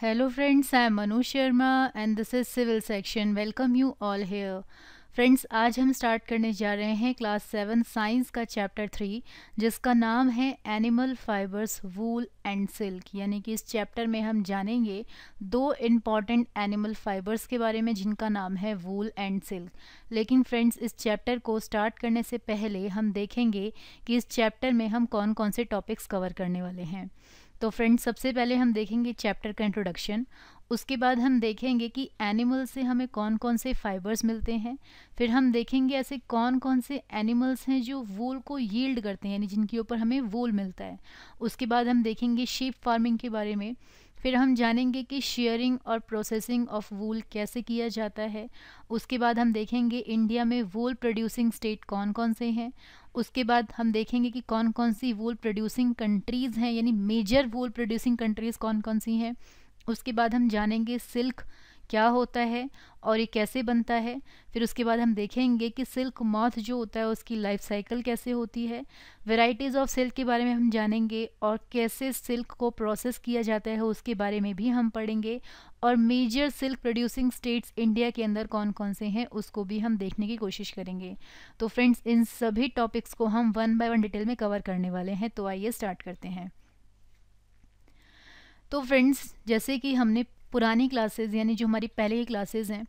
Hello friends I am Manu Sharma and this is civil section welcome you all here friends आज हम start करने जा रहे हैं क्लास सेवन साइंस का चैप्टर थ्री जिसका नाम है animal fibres wool and silk यानी कि इस चैप्टर में हम जानेंगे दो इम्पॉर्टेंट एनिमल फाइबर्स के बारे में जिनका नाम है वूल एंड सिल्क लेकिन फ्रेंड्स इस चैप्टर को स्टार्ट करने से पहले हम देखेंगे कि इस चैप्टर में हम कौन कौन से टॉपिक्स कवर करने वाले हैं तो फ्रेंड्स सबसे पहले हम देखेंगे चैप्टर का इंट्रोडक्शन उसके बाद हम देखेंगे कि एनिमल से हमें कौन कौन से फाइबर्स मिलते हैं फिर हम देखेंगे ऐसे कौन कौन से एनिमल्स हैं जो वूल को यील्ड करते हैं यानी जिनके ऊपर हमें वूल मिलता है उसके बाद हम देखेंगे शेप फार्मिंग के बारे में फिर हम जानेंगे कि शेयरिंग और प्रोसेसिंग ऑफ वूल कैसे किया जाता है उसके बाद हम देखेंगे इंडिया में वूल प्रोड्यूसिंग स्टेट कौन कौन से हैं उसके बाद हम देखेंगे कि कौन कौन सी वूल प्रोड्यूसिंग कंट्रीज़ हैं यानी मेजर वूल प्रोड्यूसिंग कंट्रीज़ कौन कौन सी हैं उसके बाद हम जानेंगे सिल्क क्या होता है और ये कैसे बनता है फिर उसके बाद हम देखेंगे कि सिल्क मॉथ जो होता है उसकी लाइफ साइकिल कैसे होती है वेराइटीज़ ऑफ सिल्क के बारे में हम जानेंगे और कैसे सिल्क को प्रोसेस किया जाता है उसके बारे में भी हम पढ़ेंगे और major silk producing states India के अंदर कौन कौन से हैं उसको भी हम देखने की कोशिश करेंगे तो फ्रेंड्स इन सभी टॉपिक्स को हम वन बाय वन डिटेल में कवर करने वाले हैं तो आइए स्टार्ट करते हैं तो फ्रेंड्स जैसे कि हमने पुरानी क्लासेज यानी जो हमारी पहले की क्लासेज हैं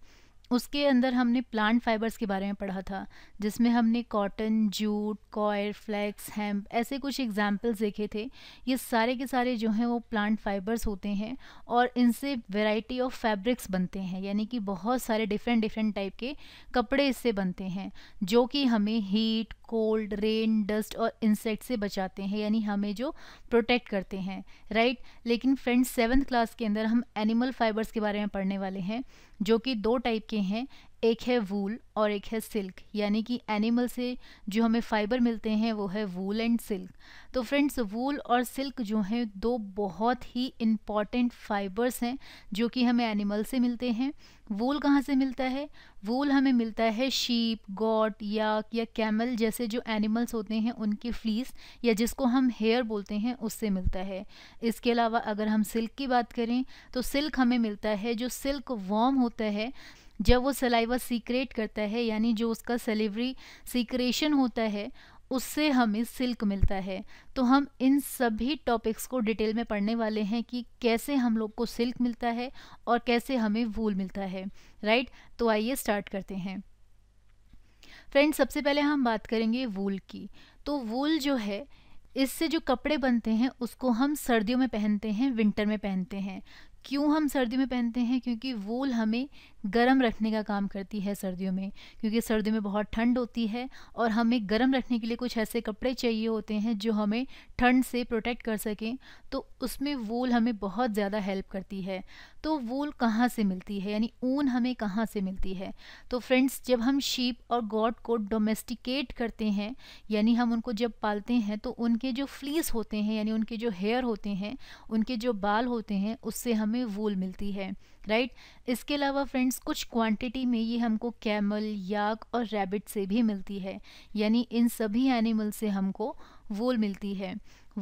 उसके अंदर हमने प्लांट फाइबर्स के बारे में पढ़ा था जिसमें हमने cotton jute coir flax hemp ऐसे कुछ एग्जाम्पल्स देखे थे ये सारे के सारे जो हैं वो प्लांट फाइबर्स होते हैं और इनसे वैरायटी ऑफ फैब्रिक्स बनते हैं यानी कि बहुत सारे डिफरेंट डिफरेंट टाइप के कपड़े इससे बनते हैं जो कि हमें हीट कोल्ड रेन डस्ट और इंसेक्ट से बचाते हैं यानी हमें जो प्रोटेक्ट करते हैं राइट लेकिन फ्रेंड्स सेवन्थ क्लास के अंदर हम एनिमल फाइबर्स के बारे में पढ़ने वाले हैं जो कि दो टाइप के हैं एक है वूल और एक है सिल्क यानी कि एनिमल से जो हमें फाइबर मिलते हैं वो है वूल एंड सिल्क तो फ्रेंड्स वूल और सिल्क जो हैं दो बहुत ही इम्पॉर्टेंट फाइबर्स हैं जो कि हमें एनिमल से मिलते हैं वूल कहाँ से मिलता है वूल हमें मिलता है शीप गॉट याक या कैमल जैसे जो एनिमल्स होते हैं उनकी फ्लीस या जिसको हम हेयर बोलते हैं उससे मिलता है इसके अलावा अगर हम सिल्क की बात करें तो सिल्क हमें मिलता है जो सिल्क वॉर्म होता है जब वो सलाइवा सीक्रेट करता है यानी जो उसका सलिवरी सीक्रेशन होता है उससे हमें सिल्क मिलता है तो हम इन सभी टॉपिक्स को डिटेल में पढ़ने वाले हैं कि कैसे हम लोग को सिल्क मिलता है और कैसे हमें वूल मिलता है राइट तो आइए स्टार्ट करते हैं फ्रेंड सबसे पहले हम बात करेंगे वूल की तो वूल जो है इससे जो कपड़े बनते हैं उसको हम सर्दियों में पहनते हैं विंटर में पहनते हैं क्यों हम सर्दी में पहनते हैं क्योंकि वूल हमें गर्म रखने का काम करती है सर्दियों में क्योंकि सर्दियों में बहुत ठंड होती है और हमें गर्म रखने के लिए कुछ ऐसे कपड़े चाहिए होते हैं जो हमें ठंड से प्रोटेक्ट कर सकें तो उसमें वूल हमें बहुत ज़्यादा हेल्प करती है तो वूल कहाँ से मिलती है यानी ऊन हमें कहाँ से मिलती है तो फ्रेंड्स जब हम शीप और गॉड को डोमेस्टिकेट करते हैं यानी हम उनको जब पालते हैं तो उनके जो फ्लीस होते हैं यानी उनके जो हेयर होते हैं उनके जो बाल होते हैं उससे हमें वूल मिलती है राइट इसके अलावा फ्रेंड्स फ्रेंड्स कुछ क्वांटिटी में ये हमको कैमल याक और रैबिट से भी मिलती है यानी इन सभी एनिमल से हमको वोल मिलती है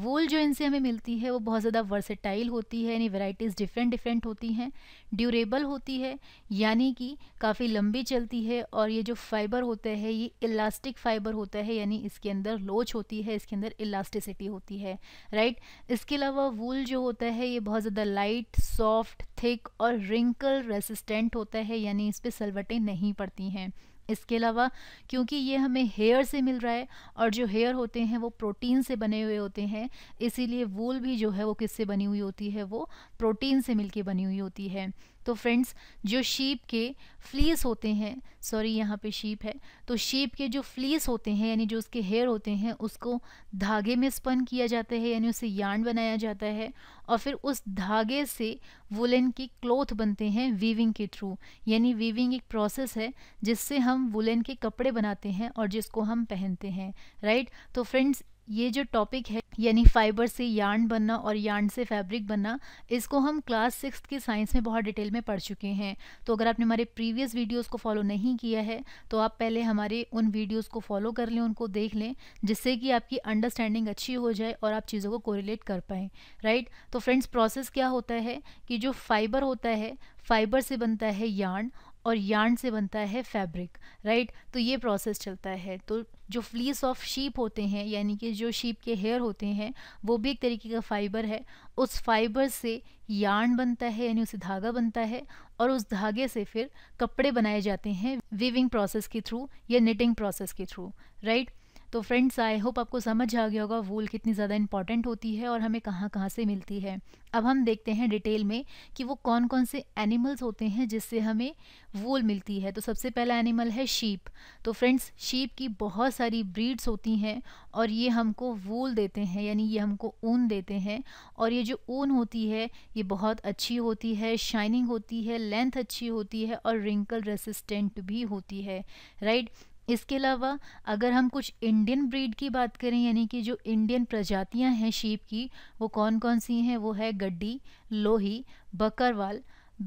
वूल जो इनसे हमें मिलती है वो बहुत ज़्यादा वर्सेटाइल होती है यानी वेराइटीज़ डिफरेंट डिफरेंट होती हैं ड्यूरेबल होती है यानी कि काफ़ी लंबी चलती है और ये जो फाइबर होता है ये इलास्टिक फाइबर होता है यानी इसके अंदर लोच होती है इसके अंदर इलास्टिसिटी होती है राइट इसके अलावा वूल जो होता है ये बहुत ज़्यादा लाइट सॉफ्ट थिक और रिंकल रेसिस्टेंट होता है यानी इस पर सलवटें नहीं पड़ती हैं इसके अलावा क्योंकि ये हमें हेयर से मिल रहा है और जो हेयर होते हैं वो प्रोटीन से बने हुए होते हैं इसीलिए वूल भी जो है वो किससे बनी हुई होती है वो प्रोटीन से मिलके बनी हुई होती है तो फ्रेंड्स जो शीप के फ्लीस होते हैं सॉरी यहाँ पे शीप है तो शीप के जो फ्लीस होते हैं यानी जो उसके हेयर होते हैं उसको धागे में स्पन किया जाता है यानी उसे यार्न बनाया जाता है और फिर उस धागे से वुलन की क्लोथ बनते हैं वीविंग के थ्रू यानी वीविंग एक प्रोसेस है जिससे हम वुलन के कपड़े बनाते हैं और जिसको हम पहनते हैं राइट तो फ्रेंड्स ये जो टॉपिक है यानी फाइबर से यार्न बनना और यार्न से फैब्रिक बनना इसको हम क्लास सिक्स की साइंस में बहुत डिटेल में पढ़ चुके हैं तो अगर आपने हमारे प्रीवियस वीडियोस को फॉलो नहीं किया है तो आप पहले हमारे उन वीडियोस को फॉलो कर लें उनको देख लें जिससे कि आपकी अंडरस्टैंडिंग अच्छी हो जाए और आप चीज़ों को कोरिलेट कर पाएँ राइट तो फ्रेंड्स प्रोसेस क्या होता है कि जो फाइबर होता है फाइबर से बनता है यार्न और यार्न से बनता है फैब्रिक राइट तो ये प्रोसेस चलता है तो जो फ्लीस ऑफ शीप होते हैं यानी कि जो शीप के हेयर होते हैं वो भी एक तरीके का फाइबर है उस फाइबर से यार्न बनता है यानी उसे धागा बनता है और उस धागे से फिर कपड़े बनाए जाते हैं वीविंग प्रोसेस के थ्रू या निटिंग प्रोसेस के थ्रू राइट तो फ्रेंड्स आई होप आपको समझ आ गया होगा वूल कितनी ज़्यादा इंपॉर्टेंट होती है और हमें कहाँ कहाँ से मिलती है अब हम देखते हैं डिटेल में कि वो कौन कौन से एनिमल्स होते हैं जिससे हमें वूल मिलती है तो सबसे पहला एनिमल है शीप तो फ्रेंड्स शीप की बहुत सारी ब्रीड्स होती हैं और ये हमको वूल देते हैं यानी ये हमको ऊन देते हैं और ये जो ऊन होती है ये बहुत अच्छी होती है शाइनिंग होती है लेंथ अच्छी होती है और रिंकल रेसिस्टेंट भी होती है राइट इसके अलावा अगर हम कुछ इंडियन ब्रीड की बात करें यानी कि जो इंडियन प्रजातियां हैं शीप की वो कौन कौन सी हैं वो है गड्डी लोही बकरवाल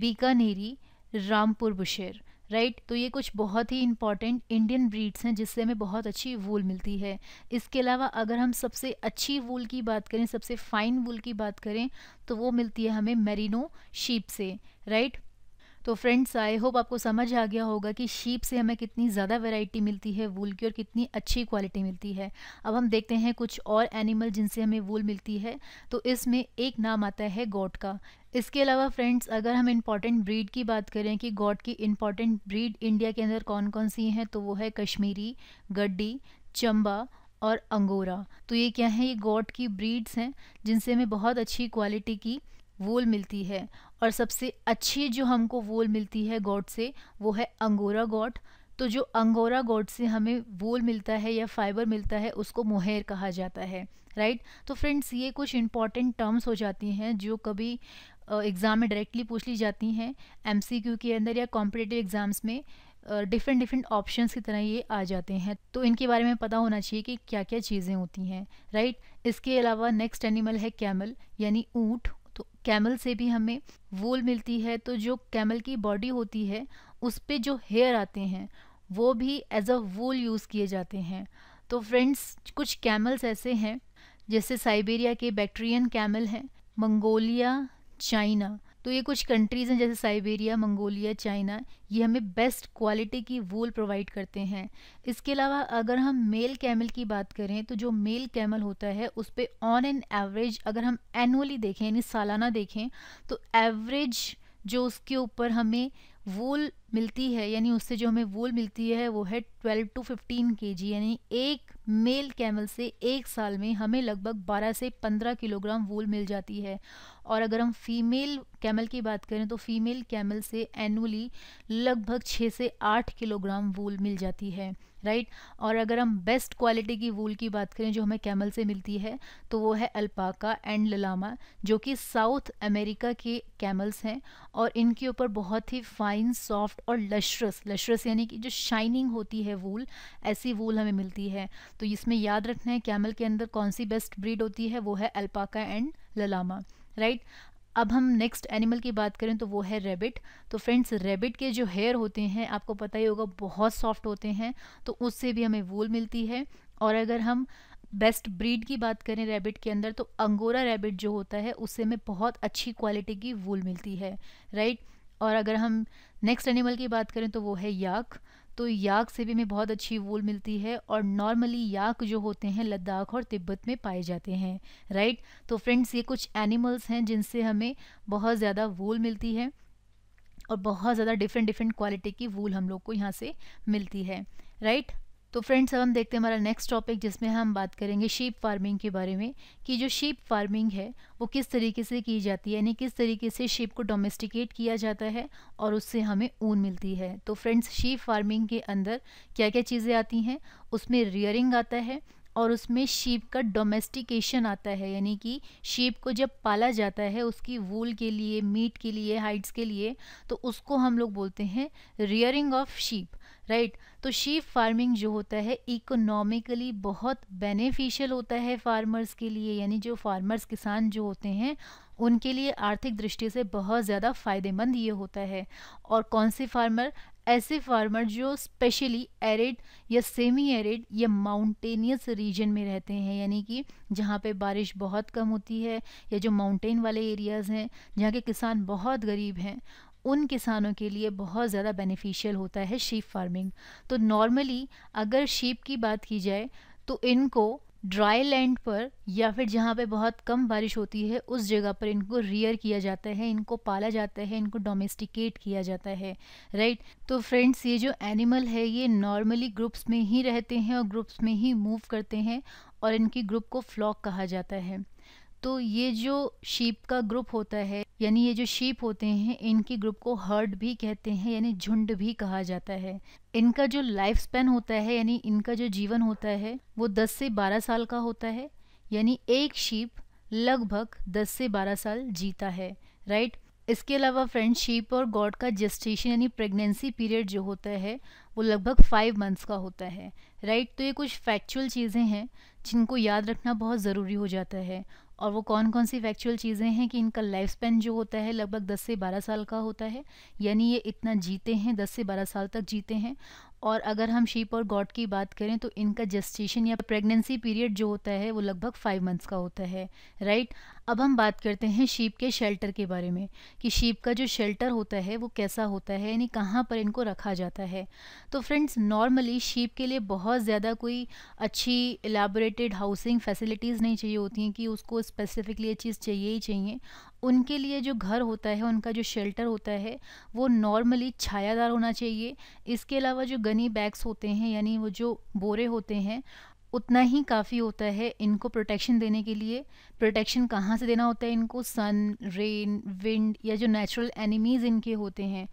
बीकानेरी रामपुर बुशेर राइट right? तो ये कुछ बहुत ही इंपॉर्टेंट इंडियन ब्रीड्स हैं जिससे हमें बहुत अच्छी वूल मिलती है इसके अलावा अगर हम सबसे अच्छी वूल की बात करें सबसे फ़ाइन वूल की बात करें तो वो मिलती है हमें मेरिनो शीप से राइट right? तो फ्रेंड्स आई होप आपको समझ आ गया होगा कि शीप से हमें कितनी ज़्यादा वेराइटी मिलती है वूल की और कितनी अच्छी क्वालिटी मिलती है अब हम देखते हैं कुछ और एनिमल जिनसे हमें वूल मिलती है तो इसमें एक नाम आता है गोट का इसके अलावा फ्रेंड्स अगर हम इम्पॉर्टेंट ब्रीड की बात करें कि गॉड की इम्पॉर्टेंट ब्रीड इंडिया के अंदर कौन कौन सी हैं तो वो है कश्मीरी गड्डी चंबा और अंगोरा तो ये क्या है ये गॉड की ब्रीड्स हैं जिनसे हमें बहुत अच्छी क्वालिटी की वूल मिलती है और सबसे अच्छी जो हमको वोल मिलती है गॉड से वो है अंगोरा गॉड तो जो अंगोरा गॉड से हमें वोल मिलता है या फाइबर मिलता है उसको मोहेर कहा जाता है राइट तो फ्रेंड्स ये कुछ इंपॉर्टेंट टर्म्स हो जाती हैं जो कभी एग्ज़ाम में डायरेक्टली पूछ ली जाती हैं एम के अंदर या कॉम्पिटेटिव एग्ज़ाम्स में डिफरेंट डिफरेंट ऑप्शंस की तरह ये आ जाते हैं तो इनके बारे में पता होना चाहिए कि क्या क्या चीज़ें होती हैं राइट इसके अलावा नेक्स्ट एनिमल है कैमल यानी ऊँट तो कैमल से भी हमें वूल मिलती है तो जो कैमल की बॉडी होती है उस पर जो हेयर आते हैं वो भी एज अ वूल यूज़ किए जाते हैं तो फ्रेंड्स कुछ कैमल्स ऐसे हैं जैसे साइबेरिया के बैक्ट्रियन कैमल हैं मंगोलिया चाइना तो ये कुछ कंट्रीज़ हैं जैसे साइबेरिया मंगोलिया चाइना ये हमें बेस्ट क्वालिटी की वूल प्रोवाइड करते हैं इसके अलावा अगर हम मेल कैमल की बात करें तो जो मेल कैमल होता है उस पर ऑन एन एवरेज अगर हम एनुअली देखें यानी सालाना देखें तो एवरेज जो उसके ऊपर हमें वूल मिलती है यानी उससे जो हमें वूल मिलती है वो है 12 टू 15 के यानी एक मेल कैमल से एक साल में हमें लगभग 12 से 15 किलोग्राम वूल मिल जाती है और अगर हम फीमेल कैमल की बात करें तो फीमेल कैमल से एनुअली लगभग 6 से 8 किलोग्राम वूल मिल जाती है राइट right? और अगर हम बेस्ट क्वालिटी की वूल की बात करें जो हमें कैमल से मिलती है तो वो है अल्पाका एंड ललामा जो कि साउथ अमेरिका के कैमल्स हैं और इनके ऊपर बहुत ही फाइन सॉफ्ट और लशरस लशरस यानी कि जो शाइनिंग होती है वूल ऐसी वूल हमें मिलती है तो इसमें याद रखना है कैमल के अंदर कौन सी बेस्ट ब्रीड होती है वो है alpaca and llama right right? अब हम नेक्स्ट एनिमल की बात करें तो वो है रेबिट तो फ्रेंड्स रेबिट के जो हेयर होते हैं आपको पता ही होगा बहुत सॉफ्ट होते हैं तो उससे भी हमें वूल मिलती है और अगर हम बेस्ट ब्रीड की बात करें रैबिट के अंदर तो अंगोरा रैबिट जो होता है उससे हमें बहुत अच्छी क्वालिटी की वूल मिलती है राइट और अगर हम नेक्स्ट एनिमल की बात करें तो वो है याक तो याक से भी हमें बहुत अच्छी वूल मिलती है और नॉर्मली याक जो होते हैं लद्दाख और तिब्बत में पाए जाते हैं राइट तो फ्रेंड्स ये कुछ एनिमल्स हैं जिनसे हमें बहुत ज़्यादा वूल मिलती है और बहुत ज़्यादा डिफरेंट डिफरेंट क्वालिटी की वूल हम लोग को यहाँ से मिलती है राइट तो फ्रेंड्स अब हम देखते हैं हमारा नेक्स्ट टॉपिक जिसमें हम बात करेंगे शीप फार्मिंग के बारे में कि जो शीप फार्मिंग है वो किस तरीके से की जाती है यानी किस तरीके से शीप को डोमेस्टिकेट किया जाता है और उससे हमें ऊन मिलती है तो फ्रेंड्स शीप फार्मिंग के अंदर क्या क्या चीज़ें आती हैं उसमें रियरिंग आता है और उसमें शीप का डोमेस्टिकेशन आता है यानी कि शीप को जब पाला जाता है उसकी वूल के लिए मीट के लिए हाइट्स के लिए तो उसको हम लोग बोलते हैं rearing of sheep right right? तो शीप फार्मिंग जो होता है इकोनॉमिकली बहुत बेनिफिशियल होता है फार्मर्स के लिए यानी जो फार्मर्स किसान जो होते हैं उनके लिए आर्थिक दृष्टि से बहुत ज़्यादा फ़ायदेमंद ये होता है और कौन से फार्मर ऐसे फार्मर जो स्पेशली एरिड या सेमी एरिड या माउंटेनियस रीजन में रहते हैं यानी कि जहाँ पे बारिश बहुत कम होती है या जो माउंटेन वाले एरियाज़ हैं जहाँ के किसान बहुत गरीब हैं उन किसानों के लिए बहुत ज़्यादा बेनिफिशियल होता है शीप फार्मिंग तो नॉर्मली अगर शीप की बात की जाए तो इनको ड्राई लैंड पर या फिर जहाँ पे बहुत कम बारिश होती है उस जगह पर इनको रियर किया जाता है इनको पाला जाता है इनको डोमेस्टिकेट किया जाता है राइट तो फ्रेंड्स ये जो एनिमल है ये नॉर्मली ग्रुप्स में ही रहते हैं और ग्रुप्स में ही मूव करते हैं और इनकी ग्रुप को फ्लॉक कहा जाता है तो ये जो शीप का ग्रुप होता है यानी ये जो शीप होते हैं इनकी ग्रुप को हर्ड भी कहते हैं यानी झुंड भी कहा जाता है इनका जो लाइफ स्पेन होता है यानी इनका जो जीवन होता है वो 10 से 12 साल का होता है यानी एक शीप लगभग 10 से 12 साल जीता है राइट इसके अलावा फ्रेंड शीप और गॉड का जस्टेशन यानी प्रेगनेंसी पीरियड जो होता है वो लगभग फाइव मंथ्स का होता है राइट तो ये कुछ फैक्चुअल चीज़ें हैं जिनको याद रखना बहुत ज़रूरी हो जाता है और वो कौन कौन सी फैक्चुअल चीज़ें हैं कि इनका लाइफ स्पेन जो होता है लगभग 10 से 12 साल का होता है यानी ये इतना जीते हैं 10 से 12 साल तक जीते हैं और अगर हम शीप और गॉड की बात करें तो इनका जस्टेशन या प्रेगनेंसी पीरियड जो होता है वो लगभग फाइव मंथ्स का होता है राइट अब हम बात करते हैं शीप के शेल्टर के बारे में कि शीप का जो शेल्टर होता है वो कैसा होता है यानी कहाँ पर इनको रखा जाता है तो फ्रेंड्स नॉर्मली शीप के लिए बहुत ज़्यादा कोई अच्छी एलाबोरेटेड हाउसिंग फैसिलिटीज़ नहीं चाहिए होती हैं कि उसको स्पेसिफिकली ये चीज़ चाहिए ही चाहिए उनके लिए जो घर होता है उनका जो शेल्टर होता है वो नॉर्मली छायादार होना चाहिए इसके अलावा जो गनी बैग्स होते हैं यानी वो जो बोरे होते हैं उतना ही काफ़ी होता है इनको प्रोटेक्शन देने के लिए प्रोटेक्शन कहाँ से देना होता है इनको सन रेन विंड या जो नेचुरल एनिमीज़ इनके होते हैं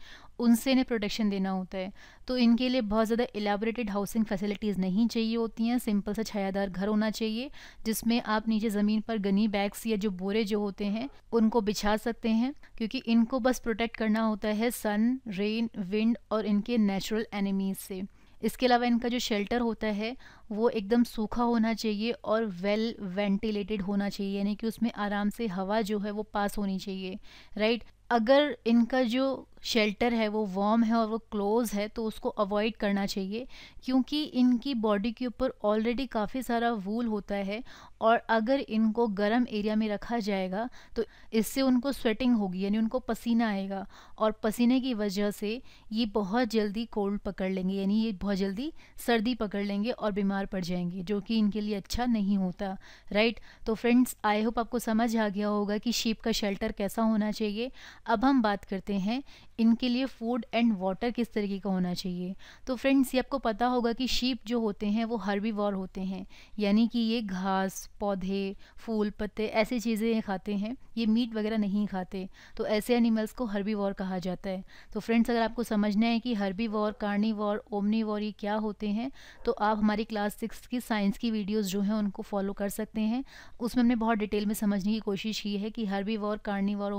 उनसे इन्हें प्रोटेक्शन देना होता है तो इनके लिए बहुत ज़्यादा एलेबरेटेड हाउसिंग फैसिलिटीज़ नहीं चाहिए होती हैं सिंपल सा छायादार घर होना चाहिए जिसमें आप नीचे ज़मीन पर गनी बैग्स या जो बोरे जो होते हैं उनको बिछा सकते हैं क्योंकि इनको बस प्रोटेक्ट करना होता है सन रेन विंड और इनके नेचुरल एनिमीज़ से इसके अलावा इनका जो शेल्टर होता है वो एकदम सूखा होना चाहिए और वेल वेंटिलेटेड होना चाहिए यानी कि उसमें आराम से हवा जो है वो पास होनी चाहिए राइट अगर इनका जो शेल्टर है वो वॉर्म है और वो क्लोज है तो उसको अवॉइड करना चाहिए क्योंकि इनकी बॉडी के ऊपर ऑलरेडी काफ़ी सारा वूल होता है और अगर इनको गर्म एरिया में रखा जाएगा तो इससे उनको स्वेटिंग होगी यानी उनको पसीना आएगा और पसीने की वजह से ये बहुत जल्दी कोल्ड पकड़ लेंगे यानी ये बहुत जल्दी सर्दी पकड़ लेंगे और बीमार पड़ जाएंगे जो कि इनके लिए अच्छा नहीं होता राइट तो फ्रेंड्स आई होप आपको समझ आ गया होगा कि शीप का शेल्टर कैसा होना चाहिए अब हम बात करते हैं इनके लिए फूड एंड वाटर किस तरीके का होना चाहिए तो फ्रेंड्स ये आपको पता होगा कि शीप जो होते हैं वो वॉर होते हैं यानी कि ये घास पौधे फूल पत्ते ऐसी चीज़ें खाते हैं ये मीट वगैरह नहीं खाते तो ऐसे एनिमल्स को वॉर कहा जाता है तो फ्रेंड्स अगर आपको समझना है कि वॉर ओमनी वॉर ये क्या होते हैं तो आप हमारी क्लास सिक्स की साइंस की वीडियोज़ जो हैं उनको फॉलो कर सकते हैं उसमें हमने बहुत डिटेल में समझने की कोशिश की है कि वॉर कार्नी वॉर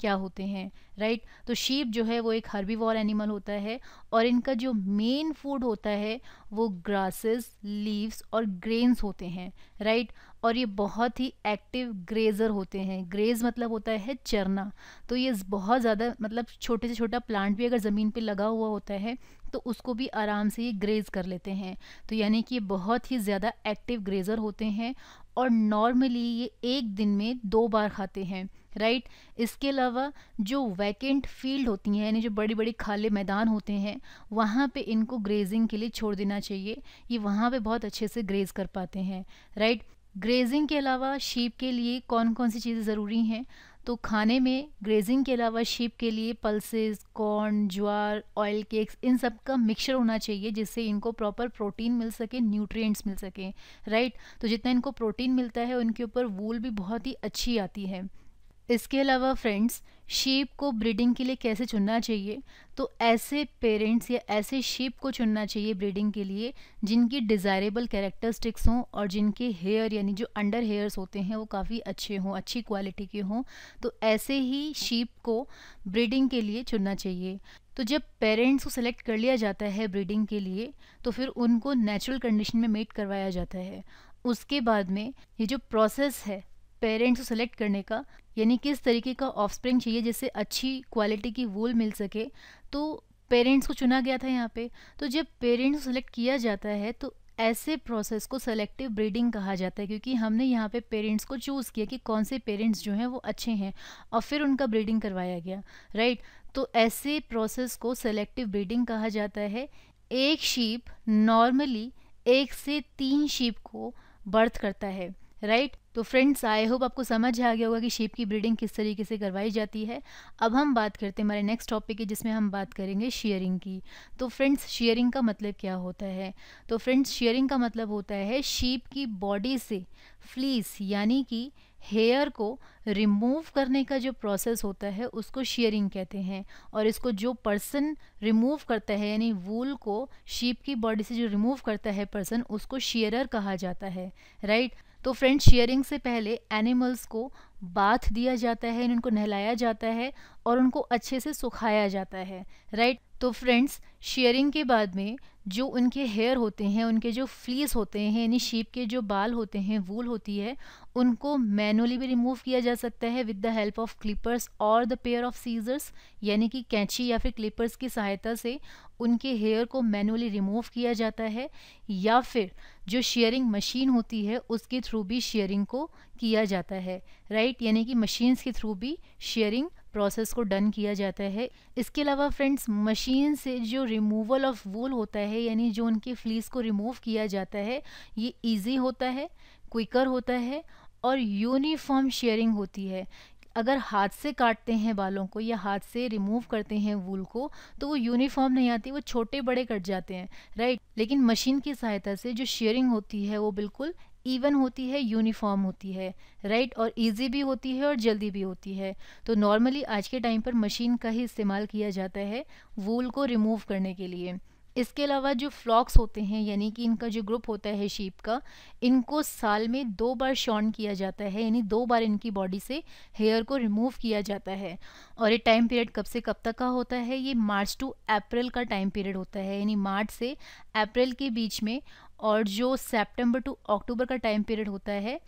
क्या होते हैं राइट right? तो शीप जो है वो एक हर्बीवॉर एनिमल होता है और इनका जो मेन फूड होता है वो ग्रासेस लीव्स और ग्रेन्स होते हैं राइट right? और ये बहुत ही एक्टिव ग्रेजर होते हैं ग्रेज मतलब होता है चरना तो ये बहुत ज़्यादा मतलब छोटे से छोटा प्लांट भी अगर ज़मीन पे लगा हुआ होता है तो उसको भी आराम से ये ग्रेज कर लेते हैं तो यानी कि ये बहुत ही ज़्यादा एक्टिव ग्रेजर होते हैं और नॉर्मली ये एक दिन में दो बार खाते हैं राइट right? इसके अलावा जो वैकेंट फील्ड होती हैं यानी जो बड़ी बड़ी खाली मैदान होते हैं वहाँ पे इनको ग्रेजिंग के लिए छोड़ देना चाहिए ये वहाँ पे बहुत अच्छे से ग्रेज कर पाते हैं राइट right? ग्रेजिंग के अलावा शीप के लिए कौन कौन सी चीज़ें ज़रूरी हैं तो खाने में ग्रेजिंग के अलावा शीप के लिए pulses corn jowar oil cakes इन सब का मिक्सचर होना चाहिए जिससे इनको प्रॉपर प्रोटीन मिल सके न्यूट्रिएंट्स मिल सकें राइट तो जितना इनको प्रोटीन मिलता है उनके ऊपर वूल भी बहुत ही अच्छी आती है इसके अलावा फ्रेंड्स शीप को ब्रीडिंग के लिए कैसे चुनना चाहिए तो ऐसे पेरेंट्स या ऐसे शीप को चुनना चाहिए ब्रीडिंग के लिए जिनकी डिज़ायरेबल कैरेक्टरिस्टिक्स हों और जिनके हेयर यानी जो अंडर हेयर्स होते हैं वो काफ़ी अच्छे हों अच्छी क्वालिटी के हों तो ऐसे ही शीप को ब्रीडिंग के लिए चुनना चाहिए तो जब पेरेंट्स को सेलेक्ट कर लिया जाता है ब्रीडिंग के लिए तो फिर उनको नेचुरल कंडीशन में मेट करवाया जाता है उसके बाद में ये जो प्रोसेस है पेरेंट्स को सिलेक्ट करने का यानी किस तरीके का ऑफस्प्रिंग चाहिए जिससे अच्छी क्वालिटी की वूल मिल सके तो पेरेंट्स को चुना गया था यहाँ पे तो जब पेरेंट्स को सेलेक्ट किया जाता है तो ऐसे प्रोसेस को सेलेक्टिव ब्रीडिंग कहा जाता है क्योंकि हमने यहाँ पे पेरेंट्स को चूज़ किया कि कौन से पेरेंट्स जो हैं वो अच्छे हैं और फिर उनका ब्रीडिंग करवाया गया राइट तो ऐसे प्रोसेस को सेलेक्टिव ब्रीडिंग कहा जाता है एक शीप नॉर्मली एक से तीन शीप को बर्थ करता है राइट right? तो फ्रेंड्स आई होप आपको समझ आ गया होगा कि शेप की ब्रीडिंग किस तरीके से करवाई जाती है अब हम बात करते हैं हमारे नेक्स्ट टॉपिक की जिसमें हम बात करेंगे शेयरिंग की तो फ्रेंड्स शेयरिंग का मतलब क्या होता है तो फ्रेंड्स शेयरिंग का मतलब होता है शीप की बॉडी से फ्लीस यानी कि हेयर को रिमूव करने का जो प्रोसेस होता है उसको शेयरिंग कहते हैं और इसको जो पर्सन रिमूव करता है यानी वूल को शीप की बॉडी से जो रिमूव करता है पर्सन उसको शेयरर कहा जाता है राइट तो फ्रेंड्स शेयरिंग से पहले एनिमल्स को बाथ दिया जाता है इनको नहलाया जाता है और उनको अच्छे से सुखाया जाता है राइट तो फ्रेंड्स शेयरिंग के बाद में जो उनके हेयर होते हैं उनके जो फ्लीस होते हैं यानी शीप के जो बाल होते हैं वूल होती है उनको मैनुअली भी रिमूव किया जा सकता है with the help of clippers और द पेयर ऑफ सीजर्स यानी कि कैंची या फिर क्लिपर्स की सहायता से उनके हेयर को मैनुअली रिमूव किया जाता है या फिर जो शेयरिंग मशीन होती है उसके थ्रू भी शेयरिंग को किया जाता है राइट यानी कि मशीन्स के थ्रू भी शेयरिंग प्रोसेस को डन किया जाता है इसके अलावा फ्रेंड्स मशीन से जो रिमूवल ऑफ वूल होता है यानी जो उनके फ्लीस को रिमूव किया जाता है ये ईजी होता है क्विकर होता है और यूनिफॉर्म शेयरिंग होती है अगर हाथ से काटते हैं बालों को या हाथ से रिमूव करते हैं वूल को तो वो यूनिफॉर्म नहीं आती वो छोटे बड़े कट जाते हैं राइट लेकिन मशीन की सहायता से जो शेयरिंग होती है वो बिल्कुल इवन होती है यूनिफॉर्म होती है राइट और इजी भी होती है और जल्दी भी होती है तो नॉर्मली आज के टाइम पर मशीन का ही इस्तेमाल किया जाता है वूल को रिमूव करने के लिए इसके अलावा जो फ्लॉक्स होते हैं यानी कि इनका जो ग्रुप होता है शीप का इनको साल में दो बार शॉन किया जाता है यानी दो बार इनकी बॉडी से हेयर को रिमूव किया जाता है और ये टाइम पीरियड कब से कब तक का होता है ये मार्च टू अप्रैल का टाइम पीरियड होता है यानी मार्च से अप्रैल के बीच में और जो सितंबर टू अक्टूबर का टाइम पीरियड होता है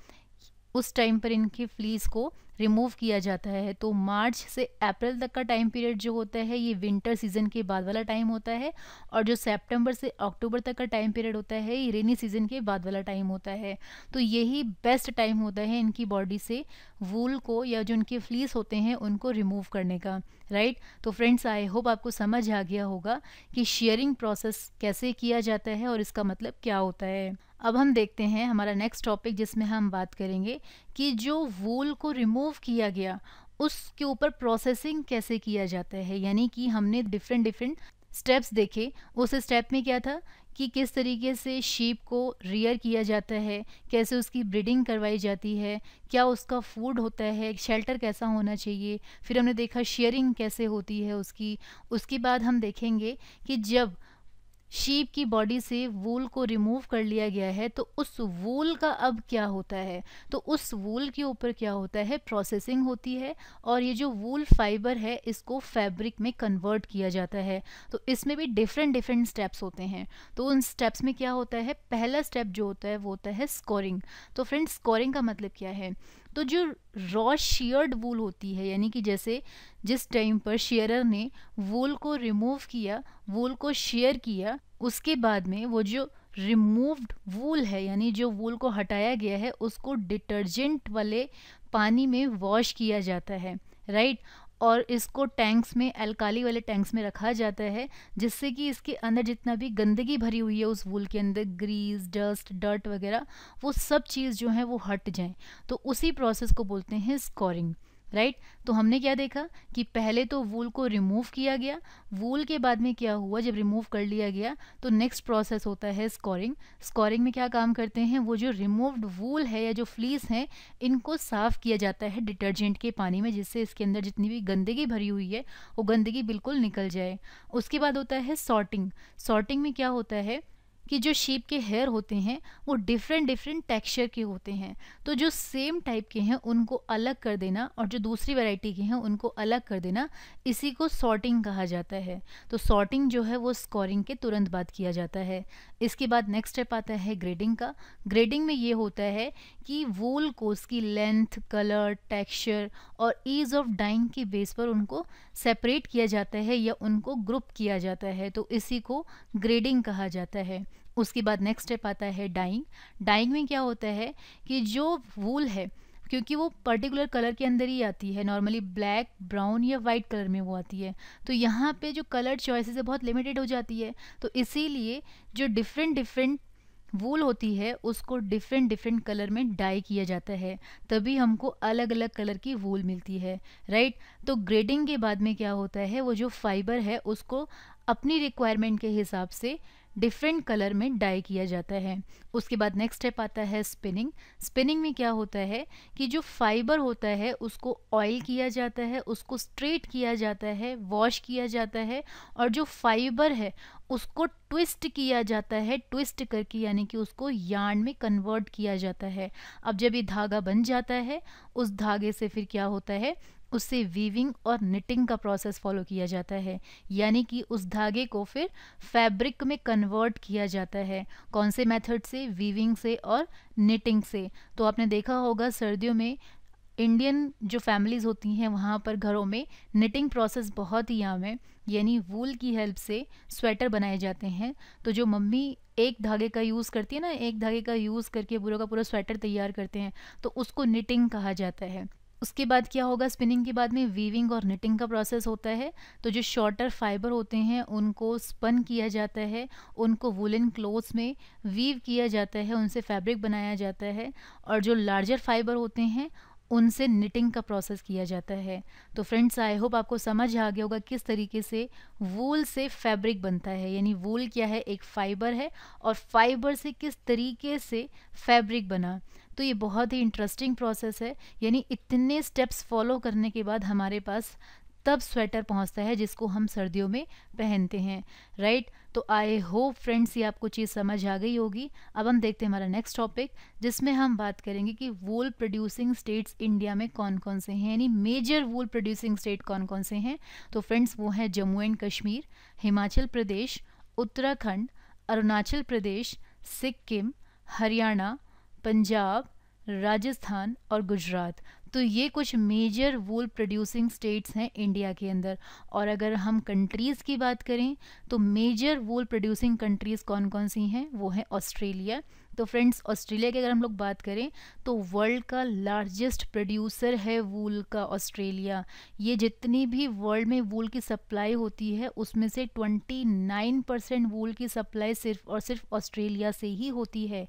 उस टाइम पर इनकी फ्लीस को रिमूव किया जाता है तो मार्च से अप्रैल तक का टाइम पीरियड जो होता है ये विंटर सीजन के बाद वाला टाइम होता है और जो सेप्टेम्बर से अक्टूबर तक का टाइम पीरियड होता है ये रेनी सीजन के बाद वाला टाइम होता है तो यही बेस्ट टाइम होता है इनकी बॉडी से वूल को या जो इनके फ्लीस होते हैं उनको रिमूव करने का राइट तो फ्रेंड्स आई होप आपको समझ आ गया होगा कि शेयरिंग प्रोसेस कैसे किया जाता है और इसका मतलब क्या होता है अब हम देखते हैं हमारा नेक्स्ट टॉपिक जिसमें हम बात करेंगे कि जो वूल को रिमूव किया गया उसके ऊपर प्रोसेसिंग कैसे किया जाता है यानी कि हमने डिफरेंट डिफरेंट स्टेप्स देखे उस स्टेप में क्या था कि किस तरीके से शीप को रियर किया जाता है कैसे उसकी ब्रीडिंग करवाई जाती है क्या उसका फूड होता है शेल्टर कैसा होना चाहिए फिर हमने देखा शेयरिंग कैसे होती है उसकी उसके बाद हम देखेंगे कि जब शीप की बॉडी से वूल को रिमूव कर लिया गया है तो उस वूल का अब क्या होता है तो उस वूल के ऊपर क्या होता है प्रोसेसिंग होती है और ये जो वूल फाइबर है इसको फैब्रिक में कन्वर्ट किया जाता है तो इसमें भी डिफरेंट डिफरेंट स्टेप्स होते हैं तो उन स्टेप्स में क्या होता है पहला स्टेप जो होता है वो होता है स्कोरिंग तो फ्रेंड स्कोरिंग का मतलब क्या है तो जो रॉ शेयर्ड वूल होती है यानी कि जैसे जिस टाइम पर शेयरर ने वूल को रिमूव किया वूल को शेयर किया उसके बाद में वो जो रिमूव्ड वूल है यानी जो वूल को हटाया गया है उसको डिटर्जेंट वाले पानी में वॉश किया जाता है राइट और इसको टैंक्स में अल्काली वाले टैंक्स में रखा जाता है जिससे कि इसके अंदर जितना भी गंदगी भरी हुई है उस वूल के अंदर ग्रीस डस्ट डर्ट वगैरह वो सब चीज़ जो है वो हट जाए तो उसी प्रोसेस को बोलते हैं स्कोरिंग राइट right? तो हमने क्या देखा कि पहले तो वूल को रिमूव किया गया वूल के बाद में क्या हुआ जब रिमूव कर लिया गया तो नेक्स्ट प्रोसेस होता है स्कोरिंग स्कोरिंग में क्या काम करते हैं वो जो रिमूव्ड वूल है या जो फ्लीस हैं इनको साफ किया जाता है डिटर्जेंट के पानी में जिससे इसके अंदर जितनी भी गंदगी भरी हुई है वो गंदगी बिल्कुल निकल जाए उसके बाद होता है सॉर्टिंग सॉर्टिंग में क्या होता है कि जो शीप के हेयर होते हैं वो डिफरेंट डिफरेंट टेक्सचर के होते हैं तो जो सेम टाइप के हैं उनको अलग कर देना और जो दूसरी वैरायटी के हैं उनको अलग कर देना इसी को सॉर्टिंग कहा जाता है तो सॉर्टिंग जो है वो स्कोरिंग के तुरंत बाद किया जाता है इसके बाद नेक्स्ट स्टेप आता है ग्रेडिंग का ग्रेडिंग में ये होता है कि वूल को उसकी लेंथ कलर टेक्सचर और ईज ऑफ डाइंग के बेस पर उनको सेपरेट किया जाता है या उनको ग्रुप किया जाता है तो इसी को ग्रेडिंग कहा जाता है उसके बाद नेक्स्ट स्टेप आता है डाइंग डाइंग में क्या होता है कि जो वूल है क्योंकि वो पर्टिकुलर कलर के अंदर ही आती है नॉर्मली ब्लैक ब्राउन या वाइट कलर में वो आती है तो यहाँ पे जो कलर चॉइसेस है बहुत लिमिटेड हो जाती है तो इसीलिए जो डिफरेंट डिफरेंट वूल होती है उसको डिफरेंट डिफरेंट कलर में डाई किया जाता है तभी हमको अलग अलग कलर की वूल मिलती है राइट तो ग्रेडिंग के बाद में क्या होता है वो जो फाइबर है उसको अपनी रिक्वायरमेंट के हिसाब से डिफरेंट कलर में डाई किया जाता है उसके बाद नेक्स्ट स्टेप आता है स्पिनिंग स्पिनिंग में क्या होता है कि जो फाइबर होता है उसको ऑयल किया जाता है उसको स्ट्रेट किया जाता है वॉश किया जाता है और जो फाइबर है उसको ट्विस्ट किया जाता है ट्विस्ट करके यानी कि उसको यार्न में कन्वर्ट किया जाता है अब जब ये धागा बन जाता है उस धागे से फिर क्या होता है उससे वीविंग और निटिंग का प्रोसेस फॉलो किया जाता है यानी कि उस धागे को फिर फैब्रिक में कन्वर्ट किया जाता है कौन से मेथड से वीविंग से और निटिंग से तो आपने देखा होगा सर्दियों में इंडियन जो फैमिलीज़ होती हैं वहाँ पर घरों में निटिंग प्रोसेस बहुत ही आम है यानी वूल की हेल्प से स्वेटर बनाए जाते हैं तो जो मम्मी एक धागे का यूज़ करती है ना एक धागे का यूज़ करके पूरा का पूरा स्वेटर तैयार करते हैं तो उसको निटिंग कहा जाता है उसके बाद क्या होगा स्पिनिंग के बाद में वीविंग और निटिंग का प्रोसेस होता है तो जो शॉर्टर फाइबर होते हैं उनको स्पन किया जाता है उनको वुलन क्लोथ्स में वीव किया जाता है उनसे फैब्रिक बनाया जाता है और जो लार्जर फाइबर होते हैं उनसे निटिंग का प्रोसेस किया जाता है तो फ्रेंड्स आई होप आपको समझ आ गया होगा किस तरीके से वूल से फैब्रिक बनता है यानी वूल क्या है एक फाइबर है और फाइबर से किस तरीके से फैब्रिक बना तो ये बहुत ही इंटरेस्टिंग प्रोसेस है यानी इतने स्टेप्स फॉलो करने के बाद हमारे पास तब स्वेटर पहुंचता है जिसको हम सर्दियों में पहनते हैं राइट तो आई होप फ्रेंड्स ये आपको चीज़ समझ आ गई होगी अब हम देखते हैं हमारा नेक्स्ट टॉपिक जिसमें हम बात करेंगे कि वूल प्रोड्यूसिंग स्टेट्स इंडिया में कौन कौन से हैं यानी मेजर वूल प्रोड्यूसिंग स्टेट कौन कौन से हैं तो फ्रेंड्स वो हैं जम्मू एंड कश्मीर हिमाचल प्रदेश उत्तराखंड अरुणाचल प्रदेश सिक्किम हरियाणा पंजाब राजस्थान और गुजरात तो ये कुछ मेजर वूल प्रोड्यूसिंग स्टेट्स हैं इंडिया के अंदर और अगर हम कंट्रीज़ की बात करें तो मेजर वूल प्रोड्यूसिंग कंट्रीज़ कौन कौन सी हैं वो हैं ऑस्ट्रेलिया तो फ्रेंड्स ऑस्ट्रेलिया की अगर हम लोग बात करें तो वर्ल्ड का लार्जेस्ट प्रोड्यूसर है वूल का ऑस्ट्रेलिया ये जितनी भी वर्ल्ड में वूल की सप्लाई होती है उसमें से 29 परसेंट वूल की सप्लाई सिर्फ और सिर्फ ऑस्ट्रेलिया से ही होती है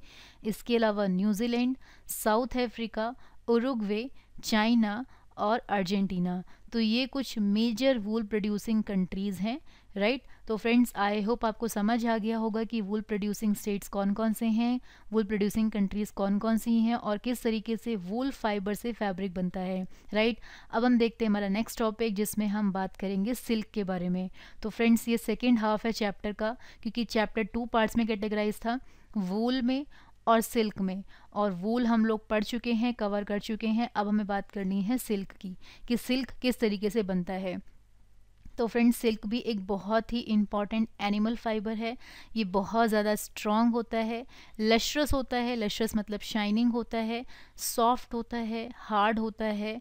इसके अलावा New Zealand South Africa Uruguay China और अर्जेंटीना तो ये कुछ मेजर वूल प्रोड्यूसिंग कंट्रीज़ हैं राइट right? तो फ्रेंड्स आई होप आपको समझ आ गया होगा कि वूल प्रोड्यूसिंग स्टेट्स कौन कौन से हैं वूल प्रोड्यूसिंग कंट्रीज़ कौन कौन सी हैं और किस तरीके से वूल फाइबर से फैब्रिक बनता है राइट right? अब हम देखते हैं हमारा नेक्स्ट टॉपिक जिसमें हम बात करेंगे सिल्क के बारे में तो फ्रेंड्स ये सेकेंड हाफ है चैप्टर का क्योंकि चैप्टर टू पार्ट्स में कैटेगराइज था वूल में और सिल्क में और वूल हम लोग पढ़ चुके हैं कवर कर चुके हैं अब हमें बात करनी है सिल्क की कि सिल्क किस तरीके से बनता है तो फ्रेंड्स सिल्क भी एक बहुत ही इम्पॉर्टेंट एनिमल फाइबर है ये बहुत ज़्यादा स्ट्रॉन्ग होता है लशरस होता है लशरस मतलब शाइनिंग होता है सॉफ्ट होता है हार्ड होता है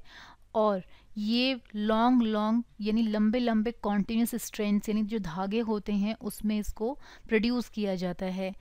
और ये लॉन्ग लॉन्ग यानी लंबे लंबे कॉन्टीन्यूस स्ट्रेंथ यानी जो धागे होते हैं उसमें इसको प्रोड्यूस किया जाता है